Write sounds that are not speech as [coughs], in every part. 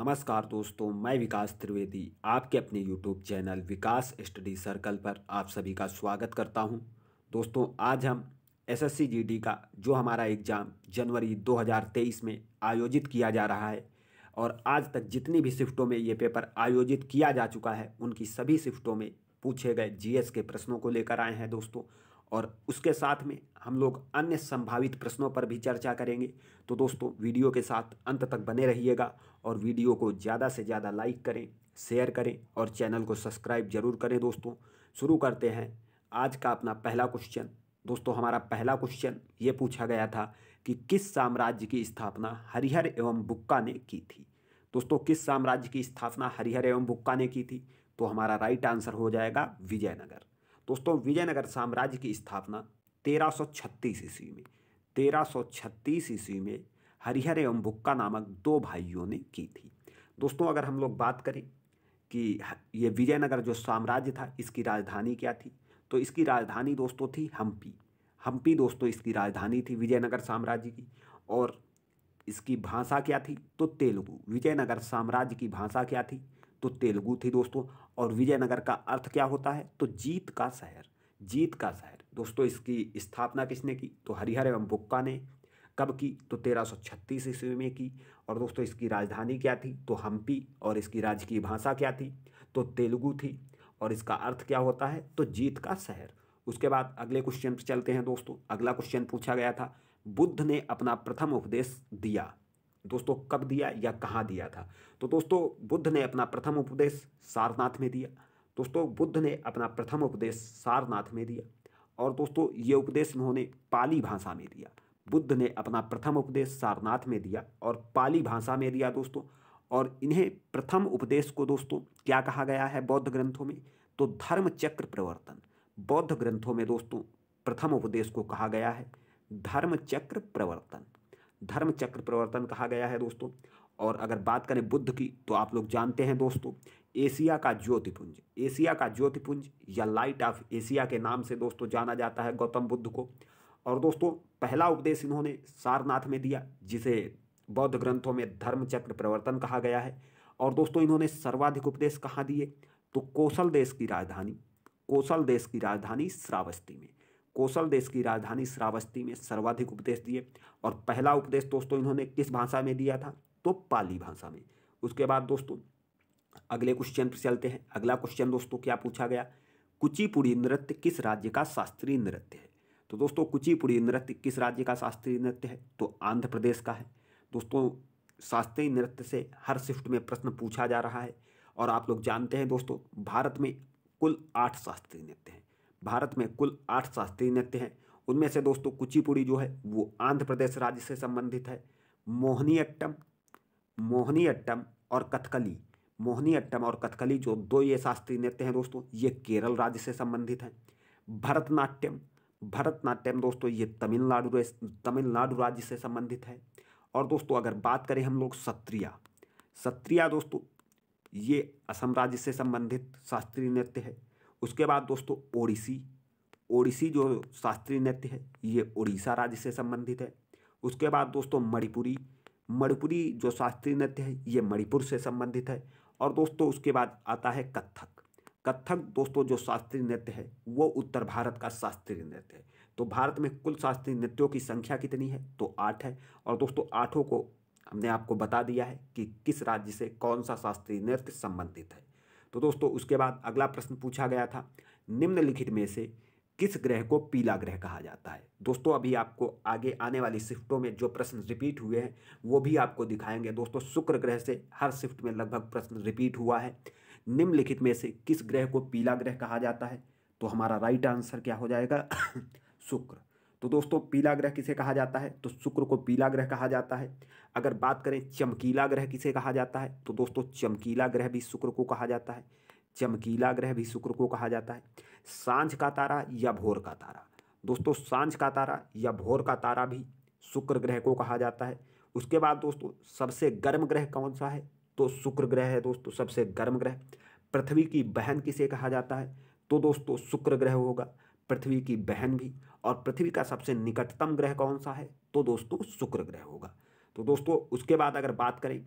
नमस्कार दोस्तों मैं विकास त्रिवेदी आपके अपने YouTube channel Vikas study circle पर आप सभी का स्वागत करता हूं दोस्तों आज हम एस एस का जो हमारा एग्ज़ाम जनवरी 2023 में आयोजित किया जा रहा है और आज तक जितनी भी शिफ्टों में ये पेपर आयोजित किया जा चुका है उनकी सभी शिफ्टों में पूछे गए जी के प्रश्नों को लेकर आए हैं दोस्तों और उसके साथ में हम लोग अन्य संभावित प्रश्नों पर भी चर्चा करेंगे तो दोस्तों वीडियो के साथ अंत तक बने रहिएगा और वीडियो को ज़्यादा से ज़्यादा लाइक करें शेयर करें और चैनल को सब्सक्राइब जरूर करें दोस्तों शुरू करते हैं आज का अपना पहला क्वेश्चन दोस्तों हमारा पहला क्वेश्चन ये पूछा गया था कि किस साम्राज्य की स्थापना हरिहर एवं बुक्का ने की थी दोस्तों किस साम्राज्य की स्थापना हरिहर एवं बुक्का ने की थी तो हमारा राइट आंसर हो जाएगा विजयनगर दोस्तों विजयनगर साम्राज्य की स्थापना 1336 ईस्वी में 1336 ईस्वी में हरिहर एवं भुक्का नामक दो भाइयों ने की थी दोस्तों अगर हम लोग बात करें कि ये विजयनगर जो साम्राज्य था इसकी राजधानी क्या थी तो इसकी राजधानी दोस्तों थी हम्पी हम्पी दोस्तों इसकी राजधानी थी विजयनगर साम्राज्य की और इसकी भाषा क्या थी तो तेलुगु विजयनगर साम्राज्य की भाषा क्या थी तो तेलुगु थी दोस्तों और विजयनगर का अर्थ क्या होता है तो जीत का शहर जीत का शहर दोस्तों इसकी स्थापना किसने की तो हरिहर एवं बुक्का ने कब की तो 1336 ईस्वी में की और दोस्तों इसकी राजधानी क्या थी तो हम्पी और इसकी राजकीय भाषा क्या थी तो तेलुगु थी और इसका अर्थ क्या होता है तो जीत का शहर उसके बाद अगले क्वेश्चन पर चलते हैं दोस्तों अगला क्वेश्चन पूछा गया था बुद्ध ने अपना प्रथम उपदेश दिया दोस्तों कब दिया या कहाँ दिया था तो दोस्तों बुद्ध ने अपना प्रथम उपदेश सारनाथ में दिया दोस्तों बुद्ध ने अपना प्रथम उपदेश सारनाथ में दिया और दोस्तों ये उपदेश उन्होंने पाली भाषा में दिया बुद्ध ने अपना प्रथम उपदेश सारनाथ में दिया और पाली भाषा में दिया दोस्तों और इन्हें प्रथम उपदेश को दोस्तों क्या कहा गया है बौद्ध ग्रंथों में तो धर्म चक्र प्रवर्तन बौद्ध ग्रंथों में दोस्तों प्रथम उपदेश को कहा गया है धर्म चक्र प्रवर्तन धर्म चक्र प्रवर्तन कहा गया है दोस्तों और अगर बात करें बुद्ध की तो आप लोग जानते हैं दोस्तों एशिया का ज्योतिपुंज एशिया का ज्योतिपुंज या लाइट ऑफ एशिया के नाम से दोस्तों जाना जाता है गौतम बुद्ध को और दोस्तों पहला उपदेश इन्होंने सारनाथ में दिया जिसे बौद्ध ग्रंथों में धर्म चक्र प्रवर्तन कहा गया है और दोस्तों इन्होंने सर्वाधिक उपदेश कहाँ दिए तो कौशल देश की राजधानी कौशल देश की राजधानी श्रावस्ती में कौशल देश की राजधानी श्रावस्ती में सर्वाधिक उपदेश दिए और पहला उपदेश दोस्तों इन्होंने किस भाषा में दिया था तो पाली भाषा में उसके बाद दोस्तों अगले क्वेश्चन पर चलते हैं अगला क्वेश्चन दोस्तों क्या पूछा गया कुचिपुड़ी नृत्य किस राज्य का शास्त्रीय नृत्य है तो दोस्तों कुचिपुड़ी नृत्य किस राज्य का शास्त्रीय नृत्य है तो आंध्र प्रदेश का है दोस्तों शास्त्रीय नृत्य से हर शिफ्ट में प्रश्न पूछा जा रहा है और आप लोग जानते हैं दोस्तों भारत में कुल आठ शास्त्रीय नृत्य हैं भारत में कुल आठ शास्त्रीय नृत्य हैं उनमें से दोस्तों कुचिपुड़ी जो है वो आंध्र प्रदेश राज्य से संबंधित है मोहनीअट्टम मोहनीअट्टम और कथकली मोहनीअट्टम और कथकली जो दो ये शास्त्रीय नृत्य हैं दोस्तों ये केरल राज्य से संबंधित हैं भरतनाट्यम भरतनाट्यम दोस्तों ये तमिलनाडु तमिलनाडु राज्य से संबंधित है और दोस्तों अगर बात करें हम लोग सत्रिया सत्रिया दोस्तों ये असम राज्य से संबंधित शास्त्रीय नृत्य है उसके बाद दोस्तों ओडिसी ओडिसी जो शास्त्रीय नृत्य है ये उड़ीसा राज्य से संबंधित है उसके बाद दोस्तों मणिपुरी मणिपुरी जो शास्त्रीय नृत्य है ये मणिपुर से संबंधित है और दोस्तों उसके बाद आता है कत्थक कत्थक दोस्तों जो शास्त्रीय नृत्य है वो उत्तर भारत का शास्त्रीय नृत्य है तो भारत में कुल शास्त्रीय नृत्यों की संख्या कितनी है तो आठ है और दोस्तों आठों को हमने आपको बता दिया है कि किस राज्य से कौन सा शास्त्रीय नृत्य संबंधित है तो दोस्तों उसके बाद अगला प्रश्न पूछा गया था निम्नलिखित में से किस ग्रह को पीला ग्रह कहा जाता है दोस्तों अभी आपको आगे आने वाली शिफ्टों में जो प्रश्न रिपीट हुए हैं वो भी आपको दिखाएंगे दोस्तों शुक्र ग्रह से हर शिफ्ट में लगभग प्रश्न रिपीट हुआ है निम्नलिखित में से किस ग्रह को पीला ग्रह कहा जाता है तो हमारा राइट आंसर क्या हो जाएगा [coughs] शुक्र तो दोस्तों पीला ग्रह किसे कहा जाता है तो शुक्र को पीला ग्रह कहा जाता है अगर बात करें चमकीला ग्रह किसे कहा जाता है तो दोस्तों चमकीला ग्रह भी शुक्र को कहा जाता है चमकीला ग्रह भी शुक्र को कहा जाता है सांझ का तारा या भोर का तारा दोस्तों सांझ का तारा या भोर का तारा भी शुक्र ग्रह को कहा जाता है उसके बाद दोस्तों सबसे गर्म ग्रह कौन सा है तो शुक्र ग्रह है दोस्तों सबसे गर्म ग्रह पृथ्वी की बहन किसे कहा जाता है तो दोस्तों शुक्र ग्रह होगा पृथ्वी की बहन भी और पृथ्वी का सबसे निकटतम ग्रह कौन सा है तो दोस्तों शुक्र ग्रह होगा तो दोस्तों उसके बाद अगर बात करें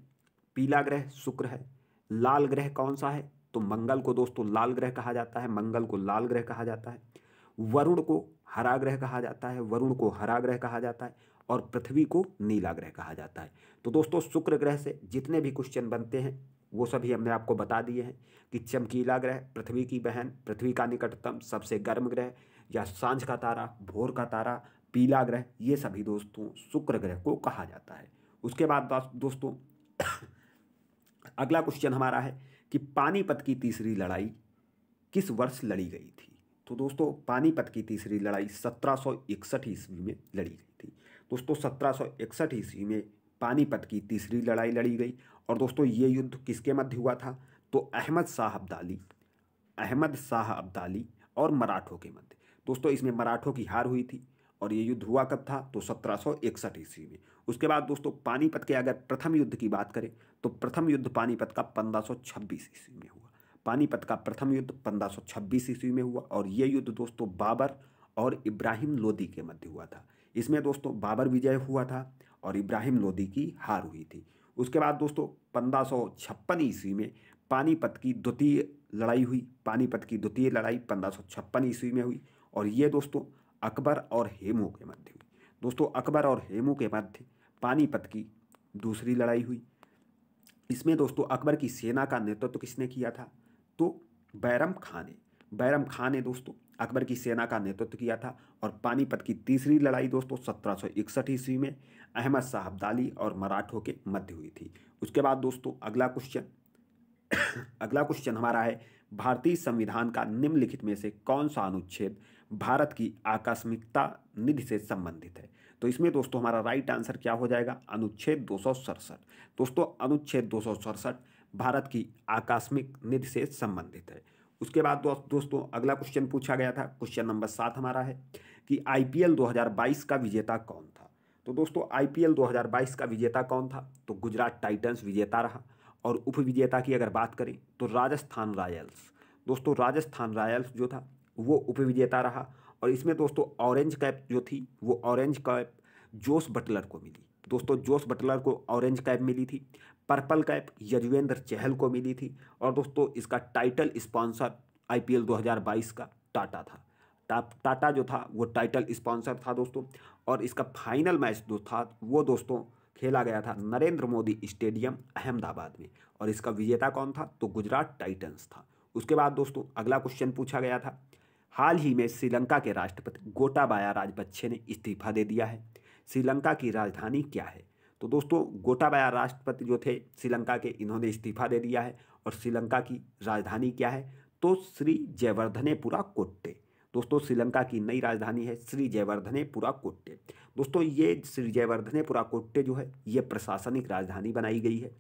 पीला ग्रह शुक्र है लाल ग्रह कौन सा है तो मंगल को दोस्तों लाल ग्रह कहा जाता है मंगल को लाल ग्रह कहा जाता है वरुण को हरा ग्रह कहा जाता है वरुण को हरा ग्रह कहा जाता है और पृथ्वी को नीला ग्रह कहा जाता है तो दोस्तों शुक्र ग्रह से जितने भी क्वेश्चन बनते हैं वो सभी हमने आपको बता दिए हैं कि चमकीला ग्रह पृथ्वी की बहन पृथ्वी का निकटतम सबसे गर्म ग्रह या सांझ का तारा भोर का तारा पीला ग्रह ये सभी दोस्तों शुक्र ग्रह को कहा जाता है उसके बाद दोस्तों [coughs] अगला क्वेश्चन हमारा है कि पानीपत की तीसरी लड़ाई किस वर्ष लड़ी गई थी तो दोस्तों पानीपत की तीसरी लड़ाई 1761 ईस्वी में लड़ी गई थी दोस्तों 1761 ईस्वी में पानीपत की तीसरी लड़ाई लड़ी गई और दोस्तों ये युद्ध किसके मध्य हुआ था तो अहमद शाह अब्दाली अहमद शाह अब्दाली और मराठों के मध्य दोस्तों इसमें मराठों की हार हुई थी और ये युद्ध हुआ कब था तो सत्रह सौ इकसठ ईस्वी में उसके बाद दोस्तों पानीपत के अगर प्रथम युद्ध की बात करें तो प्रथम युद्ध पानीपत का पंद्रह सौ छब्बीस ईस्वी में हुआ पानीपत का प्रथम युद्ध पंद्रह सौ छब्बीस ईस्वी में हुआ और ये युद्ध दोस्तों बाबर और इब्राहिम लोदी के मध्य हुआ था इसमें दोस्तों बाबर विजय हुआ था और इब्राहिम लोदी की हार हुई थी उसके बाद दोस्तों पंद्रह सौ छप्पन ईस्वी में पानीपत की द्वितीय लड़ाई हुई पानीपत की द्वितीय लड़ाई पंद्रह सौ छप्पन ईस्वी में हुई और ये दोस्तों अकबर और हेमू के मध्य हुई दोस्तों अकबर और हेमू के मध्य पानीपत की दूसरी लड़ाई हुई इसमें दोस्तों अकबर की सेना का नेतृत्व तो किसने किया था तो बैरम खां ने बैरम खां ने दोस्तों अकबर की सेना का नेतृत्व किया था और पानीपत की तीसरी लड़ाई दोस्तों सत्रह सौ इकसठ ईस्वी में अहमद साहब दाली और मराठों के मध्य हुई थी उसके बाद दोस्तों अगला क्वेश्चन अगला क्वेश्चन हमारा है भारतीय संविधान का निम्नलिखित में से कौन सा अनुच्छेद भारत की आकस्मिकता निधि से संबंधित है तो इसमें दोस्तों हमारा राइट आंसर क्या हो जाएगा अनुच्छेद दो दोस्तों अनुच्छेद दो भारत की आकस्मिक निधि से संबंधित है उसके बाद दोस्तों अगला क्वेश्चन पूछा गया था क्वेश्चन नंबर सात हमारा है कि आईपीएल 2022 का विजेता कौन था तो दोस्तों आईपीएल 2022 का विजेता कौन था तो गुजरात टाइटंस विजेता रहा और उप विजेता की अगर बात करें तो राजस्थान रॉयल्स दोस्तों राजस्थान रॉयल्स जो था वो उपविजेता रहा और इसमें दोस्तों ऑरेंज कैप जो थी वो ऑरेंज कैप जोस बटलर को मिली दोस्तों जोस बटलर को ऑरेंज कैप मिली थी पर्पल कैप यजवेंद्र चहल को मिली थी और दोस्तों इसका टाइटल स्पॉन्सर आईपीएल 2022 का टाटा था टाटा जो था वो टाइटल स्पॉन्सर था दोस्तों और इसका फाइनल मैच जो था वो दोस्तों खेला गया था नरेंद्र मोदी स्टेडियम अहमदाबाद में और इसका विजेता कौन था तो गुजरात टाइटन्स था उसके बाद दोस्तों अगला क्वेश्चन पूछा गया था हाल ही में श्रीलंका के राष्ट्रपति गोटाबाया राजपक्षे ने इस्तीफा दे दिया है श्रीलंका की राजधानी क्या है तो दोस्तों गोटाबाया राष्ट्रपति जो थे श्रीलंका के इन्होंने इस्तीफा दे दिया है और श्रीलंका की राजधानी क्या है तो श्री जयवर्धनेपुरा कोट्टे दोस्तों श्रीलंका की नई राजधानी है श्री जयवर्धनेपुरा कोट्टे दोस्तों ये श्री जयवर्धनेपुरा कोट्टे जो है ये प्रशासनिक राजधानी बनाई गई है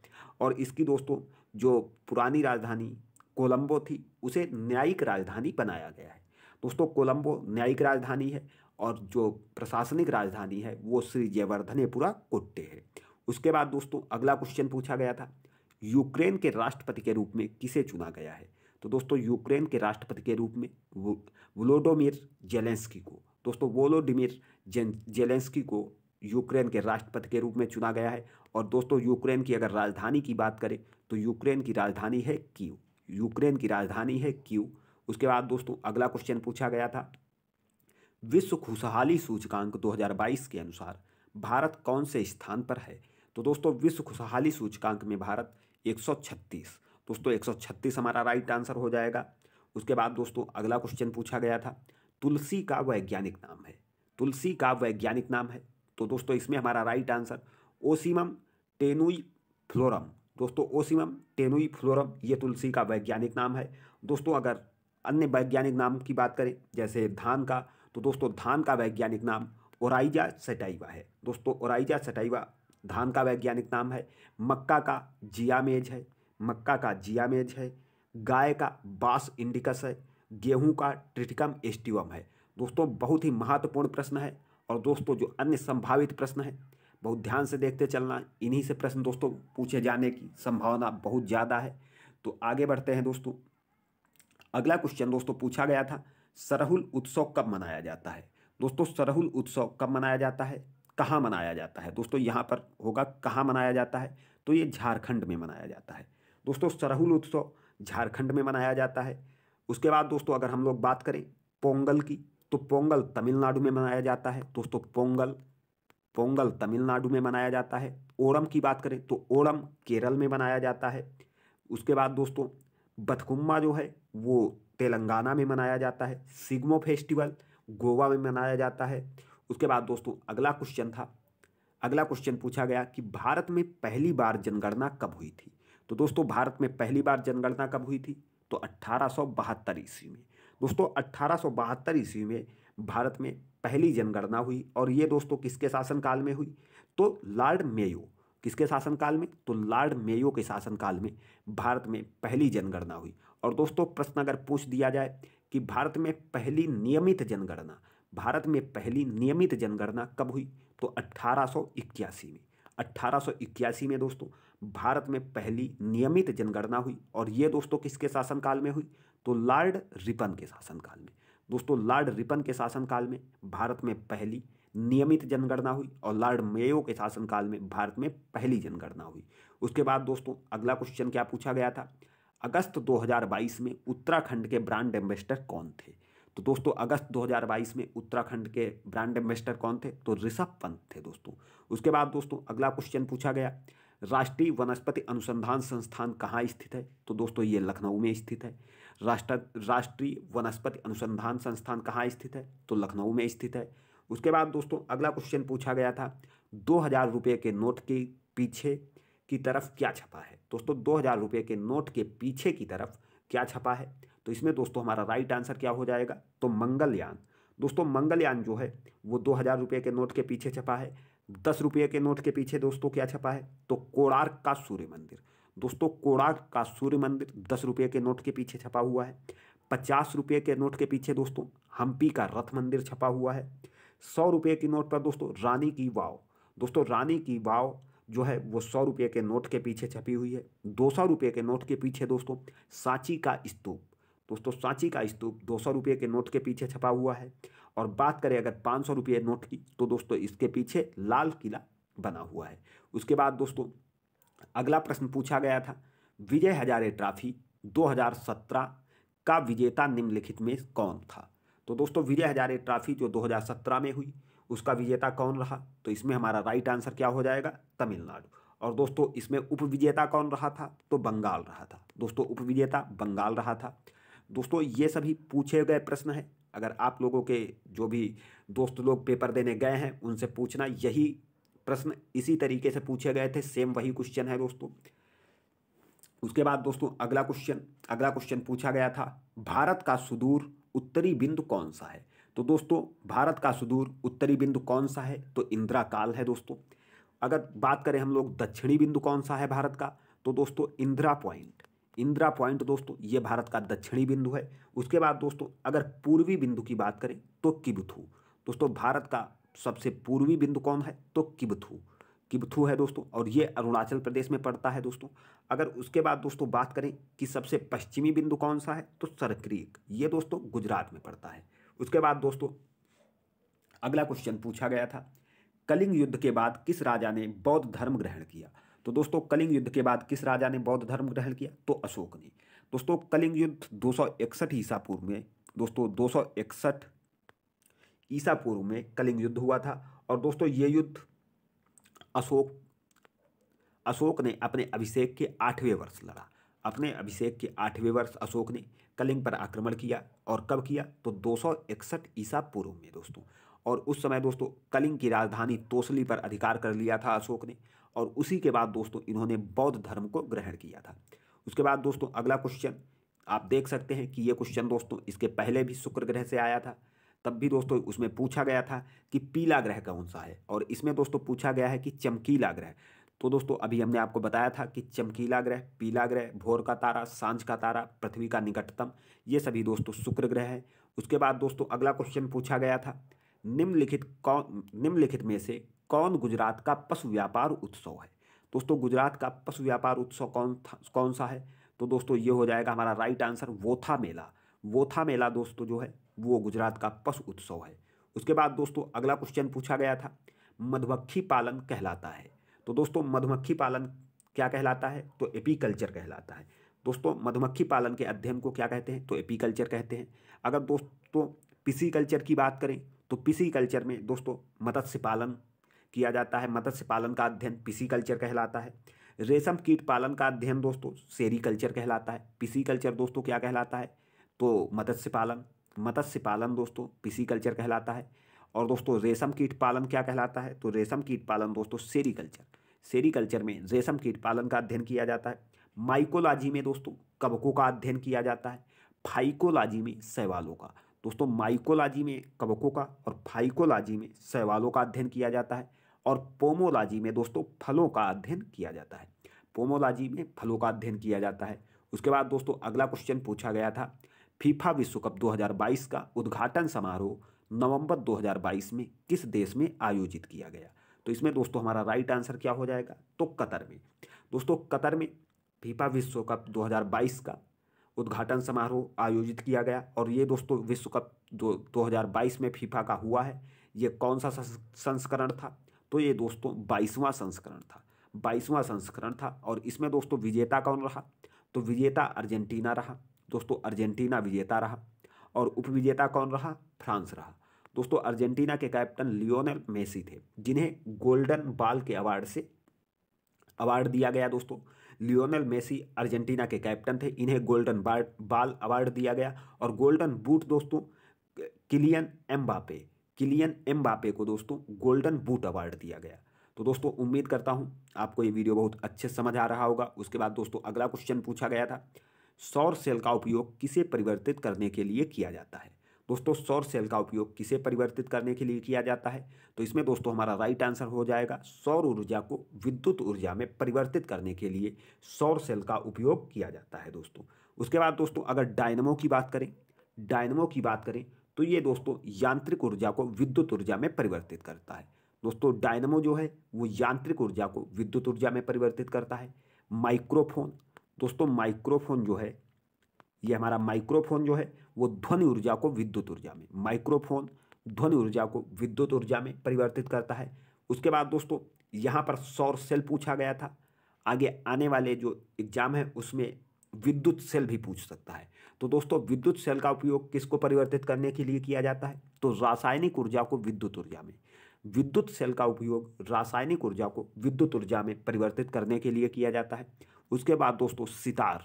और इसकी दोस्तों जो पुरानी राजधानी कोलंबो थी उसे न्यायिक राजधानी बनाया गया है दोस्तों कोलंबो न्यायिक राजधानी है और जो प्रशासनिक राजधानी है वो श्री जयवर्धनेपुरा कोट्टे है उसके बाद दोस्तों अगला क्वेश्चन पूछा गया था यूक्रेन के राष्ट्रपति के रूप में किसे चुना गया है तो दोस्तों यूक्रेन के राष्ट्रपति के रूप में वोलोडोमिर जेलेंस्की को दोस्तों वोलोडिमिर जेलेंस्की को यूक्रेन के राष्ट्रपति के रूप में चुना गया है और दोस्तों यूक्रेन की अगर राजधानी की बात करें तो यूक्रेन की राजधानी है क्यू यूक्रेन की राजधानी है क्यू उसके बाद दोस्तों अगला क्वेश्चन पूछा गया था विश्व खुशहाली सूचकांक 2022 के अनुसार भारत कौन से स्थान पर है तो दोस्तों विश्व खुशहाली सूचकांक में भारत 136 दोस्तों 136 हमारा राइट आंसर हो जाएगा उसके बाद दोस्तों अगला क्वेश्चन पूछा गया था तुलसी का वैज्ञानिक नाम है तुलसी का वैज्ञानिक नाम है तो दोस्तों इसमें हमारा right answer Ocimum tenuiflorum दोस्तों ओसीमम टेनुई फ्लोरम ये तुलसी का वैज्ञानिक नाम है दोस्तों अगर अन्य वैज्ञानिक नाम की बात करें जैसे धान का तो दोस्तों धान का वैज्ञानिक नाम ओराइजा सटाइवा है दोस्तों ओराइजा सटाइवा धान का वैज्ञानिक नाम है मक्का का जियामेज है मक्का का जियामेज है गाय का बास इंडिकस है गेहूं का ट्रिटिकम एस्टिवम है दोस्तों बहुत ही महत्वपूर्ण प्रश्न है और दोस्तों जो अन्य संभावित प्रश्न है बहुत ध्यान से देखते चलना इन्हीं से प्रश्न दोस्तों पूछे जाने की संभावना बहुत ज़्यादा है तो आगे बढ़ते हैं दोस्तों अगला क्वेश्चन दोस्तों पूछा गया था सरहुल उत्सव कब मनाया जाता है दोस्तों सरहुल उत्सव कब मनाया जाता है कहाँ मनाया जाता है दोस्तों यहाँ पर होगा कहाँ मनाया जाता है तो ये झारखंड में मनाया जाता है दोस्तों सरहुल उत्सव झारखंड में मनाया जाता है उसके बाद दोस्तों अगर हम लोग बात करें पोंगल की तो पोंगल तमिलनाडु में मनाया जाता है दोस्तों पोंगल पोंगल तमिलनाडु में मनाया जाता है ओणम की बात करें तो ओणम केरल में मनाया जाता है उसके बाद दोस्तों बथकुम्मा जो है वो तेलंगाना में मनाया जाता है सिग्मो फेस्टिवल गोवा में मनाया जाता है उसके बाद दोस्तों अगला क्वेश्चन था अगला क्वेश्चन पूछा गया कि भारत में पहली बार जनगणना कब हुई थी तो दोस्तों भारत में पहली बार जनगणना कब हुई थी तो अट्ठारह ईस्वी में दोस्तों अट्ठारह ईस्वी में भारत में पहली जनगणना हुई और ये दोस्तों किसके शासनकाल में हुई तो लॉर्ड मेयो किसके शासनकाल में तो लॉर्ड मेयो के शासनकाल में भारत में पहली जनगणना हुई और दोस्तों प्रश्न अगर पूछ दिया जाए कि भारत में पहली नियमित जनगणना भारत में पहली नियमित जनगणना कब हुई तो अट्ठारह में अट्ठारह में दोस्तों भारत में पहली नियमित जनगणना हुई और ये दोस्तों किसके शासनकाल में हुई तो लॉर्ड रिपन के शासनकाल में दोस्तों लॉर्ड रिपन के शासनकाल में भारत में पहली नियमित जनगणना हुई और लॉर्ड मेयो के शासनकाल में भारत में पहली जनगणना हुई उसके बाद दोस्तों अगला क्वेश्चन क्या पूछा गया था अगस्त 2022 में उत्तराखंड के ब्रांड एम्बेसडर कौन थे तो दोस्तों अगस्त 2022 में उत्तराखंड के ब्रांड एम्बेसडर कौन थे तो ऋषभ पंत थे दोस्तों उसके बाद दोस्तों अगला क्वेश्चन पूछा गया राष्ट्रीय वनस्पति अनुसंधान संस्थान कहाँ स्थित है तो दोस्तों ये लखनऊ में स्थित है राष्ट्र राष्ट्रीय वनस्पति अनुसंधान संस्थान कहाँ स्थित है तो लखनऊ में स्थित है उसके बाद दोस्तों अगला क्वेश्चन पूछा गया था दो हज़ार रुपये के नोट के पीछे की तरफ क्या छपा है दोस्तों दो हज़ार रुपये के नोट के पीछे की तरफ क्या छपा है तो इसमें दोस्तों हमारा राइट आंसर क्या हो जाएगा तो मंगलयान दोस्तों मंगलयान जो है वो दो हज़ार रुपये के नोट के पीछे छपा है दस रुपये के नोट के पीछे दोस्तों क्या छपा है तो कोणार्क का सूर्य मंदिर दोस्तों कोणार्क का सूर्य मंदिर दस रुपये के नोट के पीछे छपा हुआ है पचास रुपये के नोट के पीछे दोस्तों हम्पी का रथ मंदिर छपा हुआ है सौ रुपये की नोट पर दोस्तों रानी की वाव दोस्तों रानी की वाव जो है वो सौ रुपये के नोट के पीछे छपी हुई है दो सौ रुपये के नोट के पीछे दोस्तों सांची का स्तूप दोस्तों सांची का स्तूप दो सौ रुपये के नोट के पीछे छपा हुआ है और बात करें अगर पाँच सौ रुपये नोट की तो दोस्तों इसके पीछे लाल किला बना हुआ है उसके बाद दोस्तों अगला प्रश्न पूछा गया था विजय हजारे ट्रॉफी 2017 का विजेता निम्नलिखित में कौन था तो दोस्तों विजय हजारे ट्रॉफी जो 2017 में हुई उसका विजेता कौन रहा तो इसमें हमारा राइट आंसर क्या हो जाएगा तमिलनाडु और दोस्तों इसमें उप विजेता कौन रहा था तो बंगाल रहा था दोस्तों उप विजेता बंगाल रहा था दोस्तों ये सभी पूछे गए प्रश्न हैं अगर आप लोगों के जो भी दोस्त लोग पेपर देने गए हैं उनसे पूछना यही प्रश्न इसी तरीके से पूछे गए थे सेम वही क्वेश्चन है दोस्तों उसके बाद दोस्तों अगला क्वेश्चन अगला क्वेश्चन पूछा गया था भारत का सुदूर उत्तरी बिंदु कौन सा है तो दोस्तों भारत का सुदूर उत्तरी बिंदु कौन सा है तो इंदिरा काल है दोस्तों अगर बात करें हम लोग दक्षिणी बिंदु कौन सा है भारत का तो दोस्तों इंदिरा पॉइंट इंदिरा पॉइंट दोस्तों ये भारत का दक्षिणी बिंदु है उसके बाद दोस्तों अगर पूर्वी बिंदु की बात करें तो किबुथू दोस्तों भारत का सबसे पूर्वी बिंदु कौन है तो किबथू किबथू है दोस्तों और ये अरुणाचल प्रदेश में पड़ता है दोस्तों अगर उसके बाद दोस्तों बात करें कि सबसे पश्चिमी बिंदु कौन सा है तो सरक्रीक ये दोस्तों गुजरात में पड़ता है उसके बाद दोस्तों अगला क्वेश्चन पूछा गया था कलिंग युद्ध के बाद किस राजा ने बौद्ध धर्म ग्रहण किया तो दोस्तों कलिंग युद्ध के बाद किस राजा ने बौद्ध धर्म ग्रहण किया तो अशोक ने दोस्तों कलिंग युद्ध दो सौ ईसा पूर्व में दोस्तों दो सौ ईसा पूर्व में कलिंग युद्ध हुआ था और दोस्तों ये युद्ध अशोक अशोक ने अपने अभिषेक के आठवें वर्ष लड़ा अपने अभिषेक के आठवें वर्ष अशोक ने कलिंग पर आक्रमण किया और कब किया तो दो ईसा पूर्व में दोस्तों और उस समय दोस्तों कलिंग की राजधानी तोसली पर अधिकार कर लिया था अशोक ने और उसी के बाद दोस्तों इन्होंने बौद्ध धर्म को ग्रहण किया था उसके बाद दोस्तों अगला क्वेश्चन आप देख सकते हैं कि ये क्वेश्चन दोस्तों इसके पहले भी शुक्र ग्रह से आया था तब भी दोस्तों उसमें पूछा गया था कि पीला ग्रह कौन सा है और इसमें दोस्तों पूछा गया है कि चमकीला ग्रह तो दोस्तों अभी हमने आपको बताया था कि चमकीला ग्रह पीला ग्रह भोर का तारा सांझ का तारा पृथ्वी का निकटतम ये सभी दोस्तों शुक्र ग्रह है उसके बाद दोस्तों अगला क्वेश्चन पूछा गया था निम्नलिखित कौन निम्नलिखित में से कौन गुजरात का पशु व्यापार उत्सव है दोस्तों गुजरात का पशु व्यापार उत्सव कौन था कौन सा है तो दोस्तों ये हो जाएगा हमारा राइट आंसर वोथा मेला वोथा मेला दोस्तों जो है वो गुजरात का पशु उत्सव है उसके बाद दोस्तों अगला क्वेश्चन पूछा गया था मधुमक्खी पालन कहलाता है तो दोस्तों मधुमक्खी पालन क्या कहलाता है तो एपीकल्चर कहलाता है दोस्तों मधुमक्खी पालन के अध्ययन को क्या कहते हैं तो एपीकल्चर कहते हैं अगर दोस्तों पिसी कल्चर की बात करें तो पिसी कल्चर में दोस्तों मत्स्य पालन किया जाता है मत्स्य पालन का अध्ययन पिसी कल्चर कहलाता है रेशम कीट पालन का अध्ययन दोस्तों सेरी कल्चर कहलाता है पिसी कल्चर दोस्तों क्या कहलाता है तो मत्स्य पालन मत्स्य पालन दोस्तों पिसी कल्चर कहलाता है और दोस्तों रेशम कीट पालन क्या कहलाता है तो रेशम कीट पालन दोस्तों सेरी कल्चर सेरी कल्चर में रेशम कीट पालन का अध्ययन किया जाता है माइकोलॉजी में दोस्तों कवकों का अध्ययन किया जाता है फाइकोलॉजी में सवालों का दोस्तों माइकोलॉजी में कवकों का और फाइकोलॉजी में सवालों का अध्ययन किया जाता है और पोमोलॉजी में दोस्तों फलों का अध्ययन किया जाता है पोमोलॉजी में फलों का अध्ययन किया जाता है उसके बाद दोस्तों अगला क्वेश्चन पूछा गया था फीफा विश्व कप 2022 का उद्घाटन समारोह नवंबर 2022 में किस देश में आयोजित किया गया तो इसमें दोस्तों हमारा राइट आंसर क्या हो जाएगा तो कतर में दोस्तों कतर में फीफा विश्व कप 2022 का उद्घाटन समारोह आयोजित किया गया और ये दोस्तों विश्व कप दो 2022 में फीफा का हुआ है ये कौन सा संस्करण था तो ये दोस्तों बाईसवां संस्करण था बाईसवां संस्करण था और इसमें दोस्तों विजेता कौन रहा तो विजेता अर्जेंटीना रहा दोस्तों अर्जेंटीना विजेता रहा और उपविजेता कौन रहा फ्रांस रहा दोस्तों अर्जेंटीना के कैप्टन लियोनल मेसी थे जिन्हें गोल्डन बाल के अवार्ड से अवार्ड दिया गया दोस्तों लियोनल मेसी अर्जेंटीना के कैप्टन थे इन्हें गोल्डन बाल अवार्ड दिया गया और गोल्डन बूट दोस्तों किलियन एम्बापे किलियन एम्बापे को दोस्तों गोल्डन बूट अवार्ड दिया गया तो दोस्तों उम्मीद करता हूँ आपको ये वीडियो बहुत अच्छे समझ आ रहा होगा उसके बाद दोस्तों अगला क्वेश्चन पूछा गया था सौर सेल का उपयोग किसे परिवर्तित करने के लिए किया जाता है दोस्तों सौर सेल का उपयोग किसे परिवर्तित करने के लिए किया जाता है तो इसमें दोस्तों हमारा राइट आंसर हो जाएगा सौर ऊर्जा को विद्युत ऊर्जा में परिवर्तित करने के लिए सौर सेल का उपयोग किया जाता है दोस्तों उसके बाद दोस्तों अगर डायनमो की बात करें डायनमो की बात करें तो ये दोस्तों यांत्रिक ऊर्जा को विद्युत ऊर्जा में परिवर्तित करता है दोस्तों डायनमो जो है वो यांत्रिक ऊर्जा को विद्युत ऊर्जा में परिवर्तित करता है माइक्रोफोन दोस्तों माइक्रोफोन जो है ये हमारा माइक्रोफोन जो है वो ध्वनि ऊर्जा को विद्युत ऊर्जा में माइक्रोफोन ध्वनि ऊर्जा को विद्युत ऊर्जा में परिवर्तित करता है उसके बाद दोस्तों यहाँ पर सौर सेल पूछा गया था आगे आने वाले जो एग्जाम है उसमें विद्युत सेल भी पूछ सकता है तो दोस्तों विद्युत सेल का उपयोग किसको परिवर्तित करने के लिए किया जाता है तो रासायनिक ऊर्जा को विद्युत ऊर्जा में विद्युत सेल का उपयोग रासायनिक ऊर्जा को विद्युत ऊर्जा में परिवर्तित करने के लिए किया जाता है उसके बाद दोस्तों सितार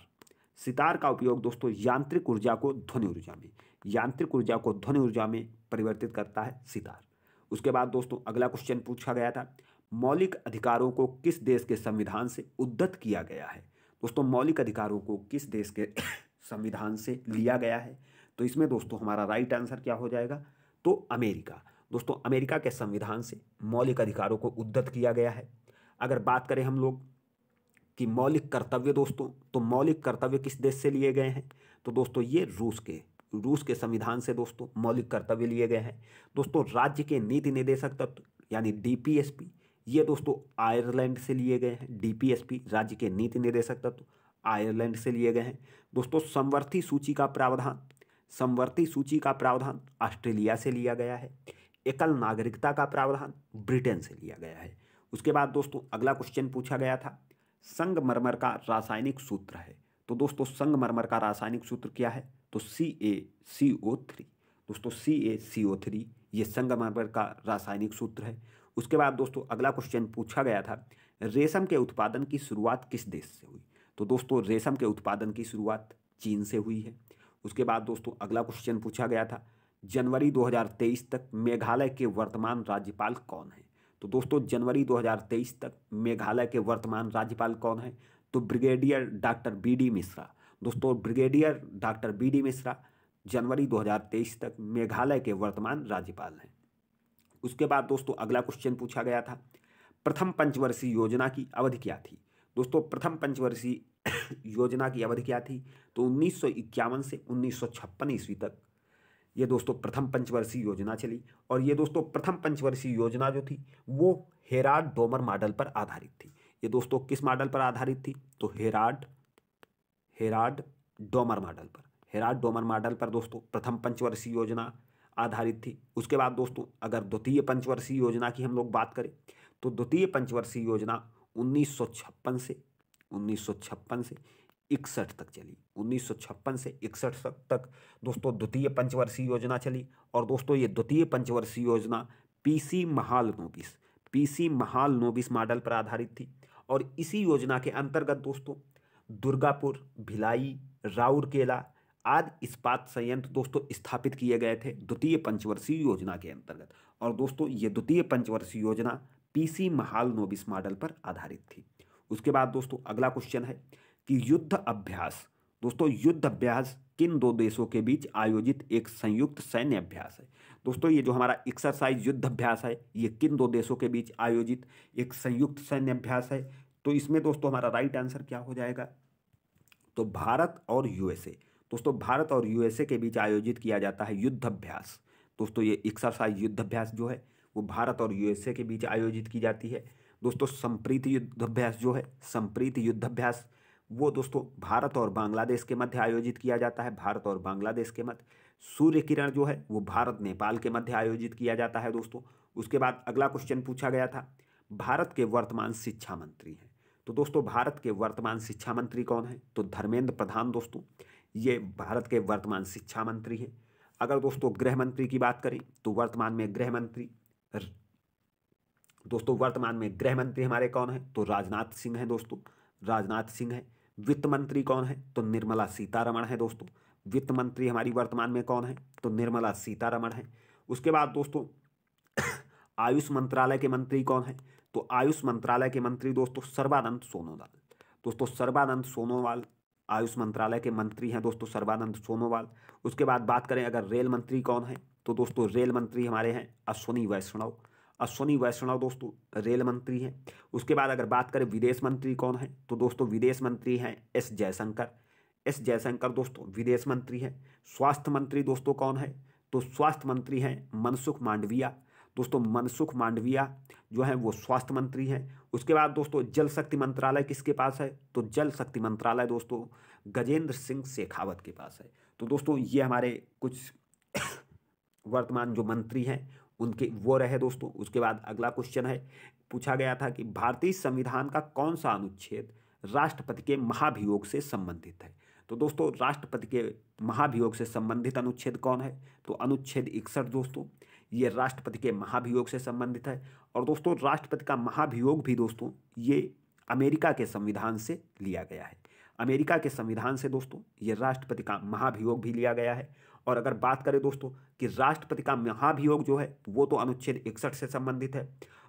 सितार का उपयोग दोस्तों यांत्रिक ऊर्जा को ध्वनि ऊर्जा में यांत्रिक ऊर्जा को ध्वनि ऊर्जा में परिवर्तित करता है सितार उसके बाद दोस्तों अगला क्वेश्चन पूछा गया था मौलिक अधिकारों को किस देश के संविधान से उद्धत किया गया है दोस्तों मौलिक अधिकारों को किस देश के [coughs] संविधान से लिया गया है तो इसमें दोस्तों हमारा राइट आंसर क्या हो जाएगा तो अमेरिका दोस्तों अमेरिका के संविधान से मौलिक अधिकारों को उद्धत किया गया है अगर बात करें हम लोग कि मौलिक कर्तव्य दोस्तों तो मौलिक कर्तव्य किस देश से लिए गए हैं तो दोस्तों ये रूस के रूस के संविधान से दोस्तों मौलिक कर्तव्य लिए गए हैं दोस्तों राज्य के नीति निदेशक तत्व यानी डीपीएसपी ये दोस्तों आयरलैंड से लिए गए हैं डीपीएसपी राज्य के नीति निदेशक तत्व आयरलैंड से लिए गए हैं दोस्तों समवर्थी सूची का प्रावधान समवर्ती सूची का प्रावधान ऑस्ट्रेलिया से लिया गया है एकल नागरिकता का प्रावधान ब्रिटेन से लिया गया है उसके बाद दोस्तों अगला क्वेश्चन पूछा गया था संगमरमर का रासायनिक सूत्र है तो दोस्तों संगमरमर का रासायनिक सूत्र क्या है तो सी ए सी ओ थ्री दोस्तों सी ए सी ओ थ्री ये संगमरमर का रासायनिक सूत्र है उसके बाद दोस्तों अगला क्वेश्चन पूछा गया था रेशम के उत्पादन की शुरुआत किस देश से हुई तो दोस्तों रेशम के उत्पादन की शुरुआत चीन से हुई है उसके बाद दोस्तों अगला क्वेश्चन पूछा गया था जनवरी 2023 तक मेघालय के वर्तमान राज्यपाल कौन है तो दोस्तों जनवरी 2023 तक मेघालय के वर्तमान राज्यपाल कौन है तो brigadier doctor B D Mishra दोस्तों brigadier doctor B D Mishra जनवरी 2023 तक मेघालय के वर्तमान राज्यपाल हैं उसके बाद दोस्तों अगला क्वेश्चन पूछा गया था प्रथम पंचवर्षीय योजना की अवधि क्या थी दोस्तों प्रथम पंचवर्षीय योजना की अवधि क्या थी तो उन्नीस से उन्नीस ईस्वी तक ये दोस्तों प्रथम पंचवर्षीय योजना चली और ये दोस्तों प्रथम पंचवर्षीय योजना जो थी वो हेराड डोमर मॉडल पर आधारित थी ये दोस्तों किस मॉडल पर आधारित थी तो हेराड हेराड डोमर मॉडल पर हेराड डोमर मॉडल पर दोस्तों प्रथम पंचवर्षीय योजना आधारित थी उसके बाद दोस्तों अगर द्वितीय पंचवर्षीय योजना की हम लोग बात करें तो द्वितीय पंचवर्षीय योजना 1956 से 1956 से इकसठ तक चली उन्नीस से इकसठ तक दोस्तों द्वितीय पंचवर्षीय योजना चली और दोस्तों ये द्वितीय पंचवर्षीय योजना पीसी महाल नोबिस पीसी महाल नोबिस मॉडल पर आधारित थी और इसी योजना के अंतर्गत दोस्तों दुर्गापुर भिलाई राउरकेला आदि इस्पात संयंत्र दोस्तों स्थापित किए गए थे द्वितीय पंचवर्षीय योजना के अंतर्गत और दोस्तों ये द्वितीय पंचवर्षीय योजना पीसी महाल नोबिस मॉडल पर आधारित थी उसके बाद दोस्तों अगला क्वेश्चन है कि युद्ध अभ्यास दोस्तों युद्ध अभ्यास किन दो देशों के बीच आयोजित एक संयुक्त सैन्य अभ्यास है दोस्तों ये जो हमारा एक्सरसाइज युद्ध अभ्यास है ये किन दो देशों के बीच आयोजित एक संयुक्त सैन्य अभ्यास है तो इसमें दोस्तों हमारा राइट आंसर क्या हो जाएगा तो भारत और यूएसए दोस्तों भारत और यूएसए के बीच आयोजित किया जाता है युद्ध अभ्यास दोस्तों ये एक्सरसाइज युद्ध अभ्यास जो है वो भारत और यूएसए के बीच आयोजित की जाती है दोस्तों संप्रीत युद्धाभ्यास जो है संप्रीत युद्धाभ्यास वो दोस्तों भारत और बांग्लादेश के मध्य आयोजित किया जाता है भारत और बांग्लादेश के मध्य सूर्य किरण जो है वो भारत नेपाल के मध्य आयोजित किया जाता है दोस्तों उसके बाद अगला क्वेश्चन पूछा गया था भारत के वर्तमान शिक्षा मंत्री हैं तो दोस्तों भारत के वर्तमान शिक्षा मंत्री कौन है तो धर्मेंद्र प्रधान दोस्तों ये भारत के वर्तमान शिक्षा मंत्री हैं अगर दोस्तों गृह मंत्री की बात करें तो वर्तमान में गृह मंत्री दोस्तों वर्तमान में गृह मंत्री हमारे कौन है तो राजनाथ सिंह हैं दोस्तों राजनाथ सिंह हैं वित्त मंत्री कौन है तो निर्मला सीतारमण है दोस्तों वित्त मंत्री हमारी वर्तमान में कौन है तो निर्मला सीतारमण है उसके बाद दोस्तों [coughs] आयुष मंत्रालय के मंत्री कौन है तो आयुष मंत्रालय के मंत्री दोस्तों सर्वानंद सोनोवाल दोस्तों सर्वानंद सोनोवाल आयुष मंत्रालय के मंत्री हैं दोस्तों सर्वानंद सोनोवाल उसके बाद बात करें अगर रेल मंत्री कौन है तो दोस्तों रेल मंत्री हमारे हैं अश्विनी वैष्णव अश्वनी वैष्णव दोस्तों रेल मंत्री हैं उसके बाद अगर बात करें विदेश मंत्री कौन है तो दोस्तों विदेश मंत्री हैं एस जयशंकर एस जयशंकर दोस्तों विदेश मंत्री हैं स्वास्थ्य मंत्री दोस्तों कौन है तो स्वास्थ्य मंत्री हैं मनसुख मांडविया दोस्तों मनसुख मांडविया जो है वो स्वास्थ्य मंत्री हैं उसके बाद दोस्तों जल शक्ति मंत्रालय किसके पास है तो जल शक्ति मंत्रालय दोस्तों गजेंद्र सिंह शेखावत के पास है तो दोस्तों ये हमारे कुछ वर्तमान जो मंत्री हैं उनके वो रहे दोस्तों उसके बाद अगला क्वेश्चन है पूछा गया था कि भारतीय संविधान का कौन सा अनुच्छेद राष्ट्रपति के महाभियोग से संबंधित है तो दोस्तों राष्ट्रपति के महाभियोग से संबंधित अनुच्छेद कौन है तो अनुच्छेद इकसठ दोस्तों ये राष्ट्रपति के महाभियोग से संबंधित है और दोस्तों राष्ट्रपति का महाभियोग भी दोस्तों ये अमेरिका के संविधान से लिया गया है अमेरिका के संविधान से दोस्तों ये राष्ट्रपति का महाभियोग भी लिया गया है और अगर बात करें दोस्तों कि राष्ट्रपति का महाभियोग जो है वो तो अनुच्छेद इकसठ से संबंधित है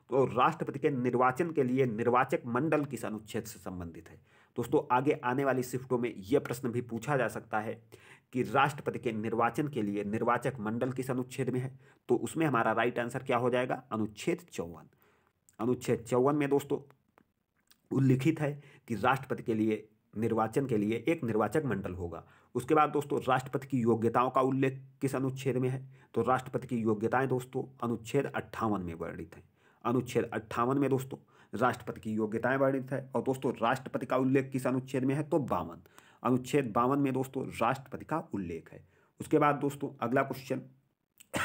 तो राष्ट्रपति के निर्वाचन के लिए निर्वाचक मंडल किस अनुच्छेद से संबंधित है दोस्तों आगे आने वाली शिफ्टों में यह प्रश्न भी पूछा जा सकता है कि राष्ट्रपति के निर्वाचन के लिए निर्वाचक मंडल किस अनुच्छेद में है तो उसमें हमारा राइट आंसर क्या हो जाएगा अनुच्छेद चौवन अनुच्छेद चौवन में दोस्तों उल्लिखित है कि राष्ट्रपति के लिए निर्वाचन के लिए एक निर्वाचक मंडल होगा उसके बाद दोस्तों राष्ट्रपति की योग्यताओं का उल्लेख किस अनुच्छेद में है तो राष्ट्रपति की योग्यताएं दोस्तों अनुच्छेद अट्ठावन में वर्णित हैं अनुच्छेद अट्ठावन में दोस्तों राष्ट्रपति की योग्यताएं वर्णित है और दोस्तों राष्ट्रपति का उल्लेख किस अनुच्छेद में है तो बावन अनुच्छेद बावन में दोस्तों राष्ट्रपति का उल्लेख है उसके बाद दोस्तों अगला क्वेश्चन [coughs]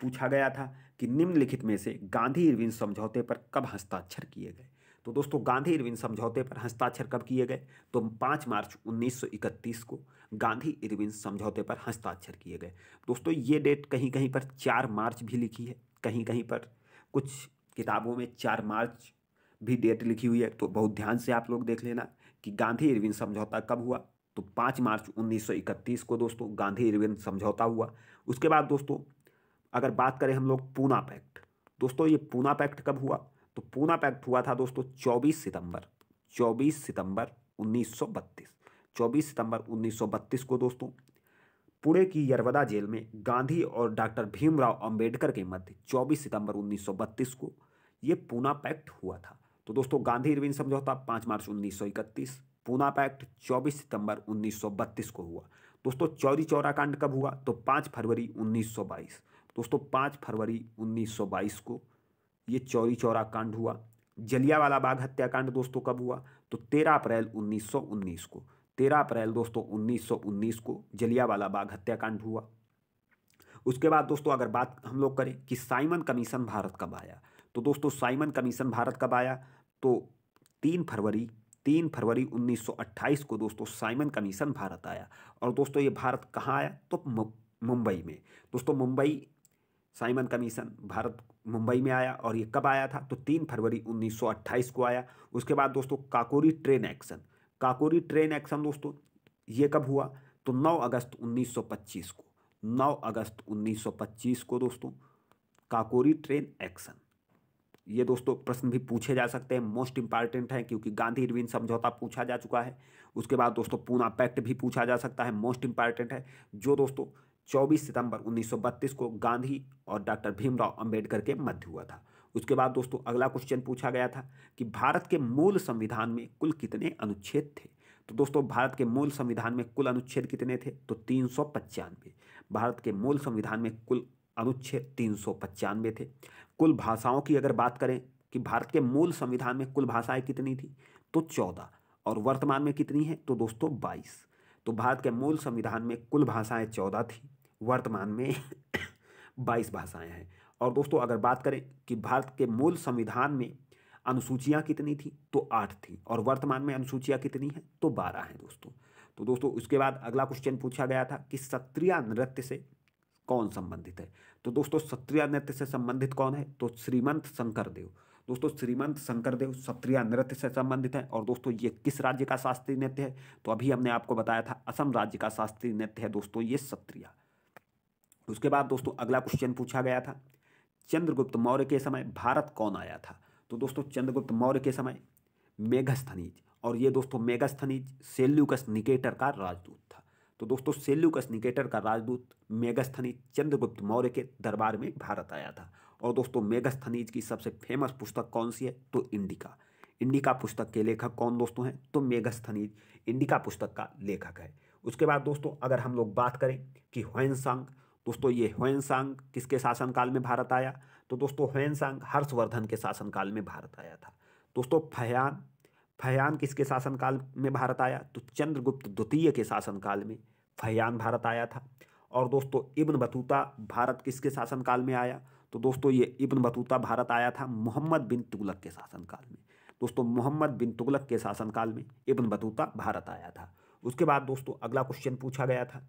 पूछा गया था कि निम्नलिखित में से गांधी इरविन समझौते पर कब हस्ताक्षर किए गए तो दोस्तों गांधी इरविन समझौते पर हस्ताक्षर कब किए गए तो 5 मार्च 1931 को गांधी इरविन समझौते पर हस्ताक्षर किए गए दोस्तों ये डेट कहीं कहीं पर 4 मार्च भी लिखी है कहीं कहीं पर कुछ किताबों में 4 मार्च भी डेट लिखी हुई है तो बहुत ध्यान से आप लोग देख लेना कि गांधी इरविन समझौता कब हुआ तो पाँच मार्च उन्नीस को दोस्तों गांधी इरविन समझौता हुआ उसके बाद दोस्तों अगर बात करें हम लोग पूना पैक्ट दोस्तों ये पूना पैक्ट कब हुआ तो पूना पैक्ट हुआ था दोस्तों 24 सितंबर 24 सितंबर 1932 24 सितंबर 1932 को दोस्तों पुणे की यरवदा जेल में गांधी और डॉक्टर भीमराव अंबेडकर के मध्य 24 सितंबर 1932 को ये पूना पैक्ट हुआ था तो दोस्तों गांधी इरविन समझौता 5 मार्च 1931 पूना पैक्ट 24 सितंबर 1932 को हुआ दोस्तों चौरी चौरा कांड कब हुआ तो 5 फरवरी 1922 दोस्तों 5 फरवरी 1922 को ये चौरी चौरा कांड हुआ जलियावाला बाग हत्याकांड दोस्तों कब हुआ तो तेरह अप्रैल 1919 को तेरह अप्रैल दोस्तों 1919 को जलियावाला बाग हत्याकांड हुआ उसके बाद दोस्तों अगर बात हम लोग करें कि साइमन कमीशन भारत कब आया तो दोस्तों साइमन कमीशन भारत कब आया तो तीन फरवरी तीन फरवरी 1928 को दोस्तों साइमन कमीशन भारत आया और दोस्तों ये भारत कहाँ आया तो मुंबई में दोस्तों मुंबई साइमन कमीशन भारत मुंबई में आया और ये कब आया था तो तीन फरवरी 1928 को आया उसके बाद दोस्तों Kakori train action Kakori train action दोस्तों ये कब हुआ तो 9 अगस्त 1925 को 9 अगस्त 1925 को दोस्तों काकोरी ट्रेन एक्शन ये दोस्तों प्रश्न भी पूछे जा सकते हैं मोस्ट इंपॉर्टेंट है क्योंकि गांधी इरविन समझौता पूछा जा चुका है उसके बाद दोस्तों पूना पैक्ट भी पूछा जा सकता है मोस्ट इंपॉर्टेंट है जो दोस्तों 24 सितंबर 1932 को गांधी और डॉक्टर भीमराव अंबेडकर के मध्य हुआ था उसके बाद दोस्तों अगला क्वेश्चन पूछा गया था कि भारत के मूल संविधान में कुल कितने अनुच्छेद थे तो दोस्तों भारत के मूल संविधान में कुल अनुच्छेद कितने थे तो तीन भारत के मूल संविधान में कुल अनुच्छेद तीन थे कुल भाषाओं की अगर बात करें कि भारत के मूल संविधान में कुल भाषाएं कितनी थी तो चौदह और वर्तमान में कितनी है तो दोस्तों बाईस तो भारत के मूल संविधान में कुल भाषाएं चौदह थी वर्तमान में [coughs] बाईस भाषाएं हैं और दोस्तों अगर बात करें कि भारत के मूल संविधान में अनुसूचियाँ कितनी थी तो आठ थी और वर्तमान में अनुसूचियाँ कितनी हैं तो बारह हैं दोस्तों तो दोस्तों उसके बाद अगला क्वेश्चन पूछा गया था कि सत्रिय नृत्य से कौन संबंधित है तो दोस्तों सत्रिय नृत्य से संबंधित कौन है तो श्रीमंत शंकर देव दोस्तों श्रीमंत शंकर देव नृत्य से संबंधित है और दोस्तों ये किस राज्य का शास्त्रीय नृत्य है तो अभी हमने आपको बताया था असम राज्य का शास्त्रीय नृत्य है दोस्तों ये सत्रिया उसके बाद दोस्तों अगला क्वेश्चन पूछा गया था चंद्रगुप्त मौर्य के समय भारत कौन आया था तो दोस्तों चंद्रगुप्त मौर्य के समय मेघस्थनीज और ये दोस्तों मेघस्थनीज सेल्यूकस निकेटर का राजदूत था तो दोस्तों सेल्यूकस निकेटर का राजदूत मेघस्थनीज चंद्रगुप्त मौर्य के दरबार में भारत आया था और दोस्तों मेघस्थनीज की सबसे फेमस पुस्तक कौन सी है तो इंडिका इंडिका पुस्तक के लेखक कौन दोस्तों हैं तो मेघस्थनीज इंडिका पुस्तक का लेखक है उसके बाद दोस्तों अगर हम लोग बात करें कि होनसांग दोस्तों ये ह्वेनसांग किसके शासनकाल में भारत आया तो दोस्तों ह्वेनसांग हर्षवर्धन के शासनकाल में भारत आया था दोस्तों फयान फयान किसके शासनकाल में भारत आया तो चंद्रगुप्त द्वितीय के शासनकाल में फयान भारत आया था और दोस्तों इब्न बतूता भारत किसके शासनकाल में आया तो दोस्तों ये इब्न बतूता भारत आया था मोहम्मद बिन तुगलक के शासनकाल में दोस्तों मोहम्मद बिन तुगलक के शासनकाल में इब्न बतूता भारत आया था उसके बाद दोस्तों अगला क्वेश्चन पूछा गया था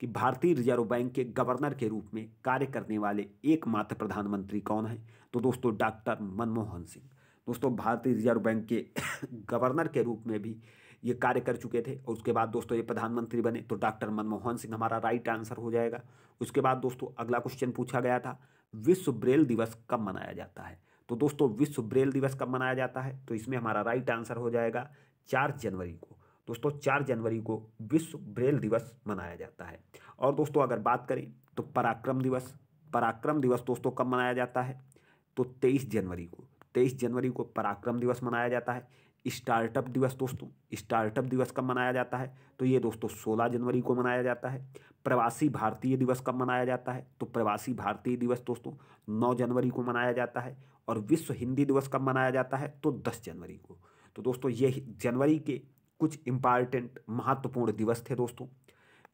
कि भारतीय रिजर्व बैंक के गवर्नर के रूप में कार्य करने वाले एकमात्र प्रधानमंत्री कौन हैं तो दोस्तों डॉक्टर मनमोहन सिंह दोस्तों भारतीय रिजर्व बैंक के [coughs] गवर्नर के रूप में भी ये कार्य कर चुके थे और उसके बाद दोस्तों ये प्रधानमंत्री बने तो डॉक्टर मनमोहन सिंह हमारा राइट आंसर हो जाएगा उसके बाद दोस्तों अगला क्वेश्चन पूछा गया था विश्व ब्रेल दिवस कब मनाया जाता है तो दोस्तों विश्व ब्रेल दिवस कब मनाया जाता है तो इसमें हमारा राइट आंसर हो जाएगा चार जनवरी को दोस्तों चार जनवरी को विश्व ब्रेल दिवस मनाया जाता है और दोस्तों अगर बात करें तो पराक्रम दिवस पराक्रम दिवस दोस्तों कब मनाया जाता है तो तेईस जनवरी को तेईस जनवरी को पराक्रम दिवस मनाया जाता है स्टार्टअप दिवस दोस्तों स्टार्टअप दिवस कब मनाया जाता है तो ये दोस्तों सोलह जनवरी को मनाया जाता है प्रवासी भारतीय दिवस कब मनाया जाता है तो प्रवासी भारतीय दिवस दोस्तों नौ जनवरी को मनाया जाता है और विश्व हिंदी दिवस कब मनाया जाता है तो दस जनवरी को तो दोस्तों ये जनवरी के कुछ इम्पॉर्टेंट महत्वपूर्ण दिवस थे दोस्तों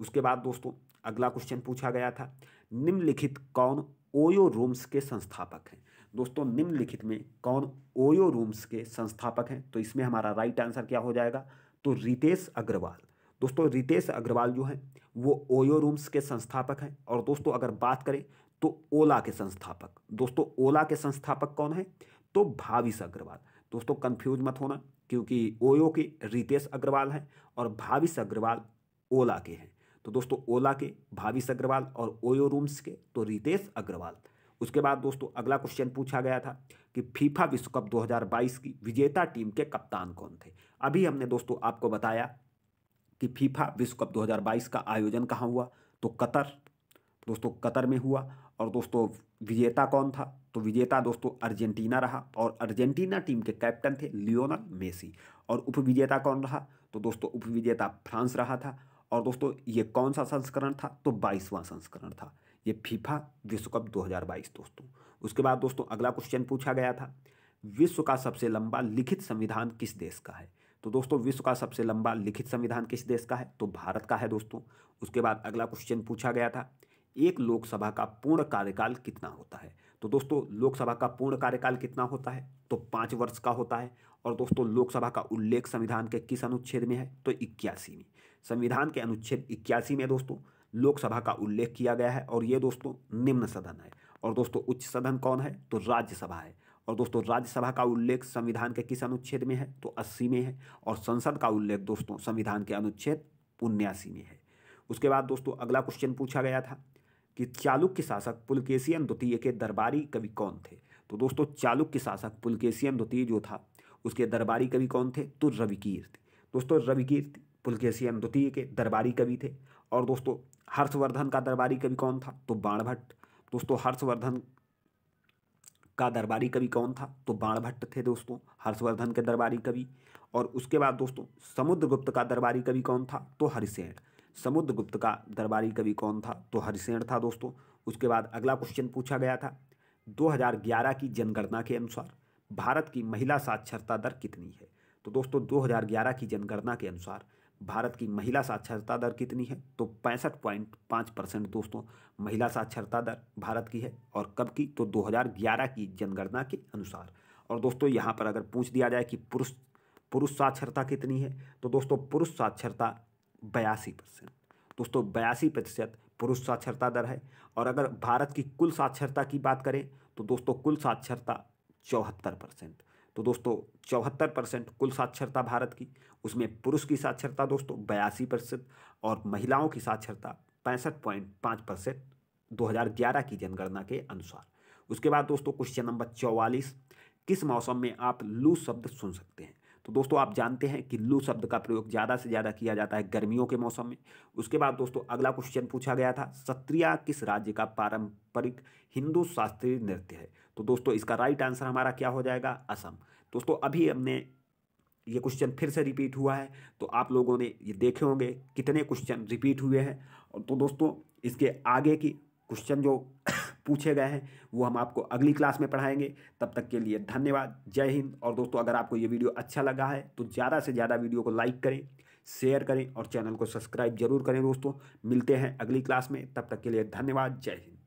उसके बाद दोस्तों अगला क्वेश्चन पूछा गया था निम्नलिखित कौन ओयो रूम्स के संस्थापक हैं दोस्तों निम्नलिखित में कौन ओयो रूम्स के संस्थापक हैं तो इसमें हमारा राइट आंसर क्या हो जाएगा तो रितेश अग्रवाल दोस्तों रितेश अग्रवाल जो हैं वो ओयो रूम्स के संस्थापक हैं और दोस्तों अगर बात करें तो ओला के संस्थापक दोस्तों ओला के संस्थापक कौन है तो भाविस अग्रवाल दोस्तों कन्फ्यूज मत होना क्योंकि ओयो के रितेश अग्रवाल हैं और भाविश अग्रवाल ओला के हैं तो दोस्तों ओला के भाविश अग्रवाल और ओयो रूम्स के तो रितेश अग्रवाल उसके बाद दोस्तों अगला क्वेश्चन पूछा गया था कि फीफा विश्व कप 2022 की विजेता टीम के कप्तान कौन थे अभी हमने दोस्तों आपको बताया कि फीफा विश्व कप 2022 का आयोजन कहाँ हुआ तो कतर दोस्तों कतर में हुआ और दोस्तों विजेता कौन था तो विजेता दोस्तों अर्जेंटीना रहा और अर्जेंटीना टीम के कैप्टन थे लियोनल मेसी और उपविजेता कौन रहा तो दोस्तों उपविजेता फ्रांस रहा था और दोस्तों ये कौन सा संस्करण था तो बाईसवां संस्करण था ये फीफा विश्व कप 2022 दोस्तों उसके बाद दोस्तों अगला क्वेश्चन पूछा गया था विश्व का सबसे लंबा लिखित संविधान किस देश का है तो दोस्तों विश्व का सबसे लंबा लिखित संविधान किस देश का है तो भारत का है दोस्तों उसके बाद अगला क्वेश्चन पूछा गया था एक लोकसभा का पूर्ण कार्यकाल कितना होता है तो दोस्तों लोकसभा का पूर्ण कार्यकाल कितना होता है तो पाँच वर्ष का होता है और दोस्तों लोकसभा का उल्लेख संविधान के किस अनुच्छेद में है तो इक्यासी में संविधान के अनुच्छेद इक्यासी में दोस्तों लोकसभा का उल्लेख किया गया है और ये दोस्तों निम्न सदन है और दोस्तों उच्च सदन कौन है तो राज्यसभा है और दोस्तों राज्यसभा का उल्लेख संविधान के किस अनुच्छेद में है तो अस्सी में है और संसद का उल्लेख दोस्तों संविधान के अनुच्छेद उन्यासी में है उसके बाद दोस्तों अगला क्वेश्चन पूछा गया था कि चालुक्य शासक पुलकेशियन द्वितीय के दरबारी कवि कौन थे तो दोस्तों चालुक्य शासक पुलकेशियन द्वितीय जो था उसके दरबारी कवि कौन थे तो रविकीर्ति दोस्तों रविकीर्ति पुलकेशियन द्वितीय के दरबारी कवि थे और दोस्तों हर्षवर्धन का दरबारी कवि कौन था तो बाणभट्ट दोस्तों हर्षवर्धन का दरबारी कवि कौन था तो बाणभट्ट थे दोस्तों हर्षवर्धन के दरबारी कवि और उसके बाद दोस्तों समुद्रगुप्त का दरबारी कवि कौन था तो हरिसेण समुद्र गुप्त का दरबारी कवि कौन था तो हरिसेण था दोस्तों उसके बाद अगला क्वेश्चन पूछा गया था 2011 की जनगणना के अनुसार भारत की महिला साक्षरता दर कितनी है तो दोस्तों 2011 की जनगणना के अनुसार भारत की महिला साक्षरता दर कितनी है तो पैंसठ पॉइंट पाँच परसेंट दोस्तों महिला साक्षरता दर भारत की है और कब की तो 2011 की जनगणना के अनुसार और दोस्तों यहाँ पर अगर पूछ दिया जाए कि पुरुष पुरुष साक्षरता कितनी है तो दोस्तों पुरुष साक्षरता बयासी परसेंट दोस्तों बयासी प्रतिशत पुरुष साक्षरता दर है और अगर भारत की कुल साक्षरता की बात करें तो दोस्तों कुल साक्षरता चौहत्तर परसेंट तो दोस्तों चौहत्तर परसेंट कुल साक्षरता भारत की उसमें पुरुष की साक्षरता दोस्तों बयासी प्रतिशत और महिलाओं की साक्षरता पैंसठ पॉइंट पाँच परसेंट दो हज़ार ग्यारह की जनगणना के अनुसार उसके बाद दोस्तों क्वेश्चन नंबर चौवालीस किस मौसम में आप लू शब्द सुन सकते हैं तो दोस्तों आप जानते हैं कि लू शब्द का प्रयोग ज़्यादा से ज़्यादा किया जाता है गर्मियों के मौसम में उसके बाद दोस्तों अगला क्वेश्चन पूछा गया था सत्रिया किस राज्य का पारंपरिक हिंदू शास्त्रीय नृत्य है तो दोस्तों इसका राइट आंसर हमारा क्या हो जाएगा असम दोस्तों अभी हमने ये क्वेश्चन फिर से रिपीट हुआ है तो आप लोगों ने ये देखे होंगे कितने क्वेश्चन रिपीट हुए हैं तो दोस्तों इसके आगे की क्वेश्चन जो पूछे गए हैं वो हम आपको अगली क्लास में पढ़ाएंगे तब तक के लिए धन्यवाद जय हिंद और दोस्तों अगर आपको ये वीडियो अच्छा लगा है तो ज़्यादा से ज़्यादा वीडियो को लाइक करें शेयर करें और चैनल को सब्सक्राइब जरूर करें दोस्तों मिलते हैं अगली क्लास में तब तक के लिए धन्यवाद जय हिंद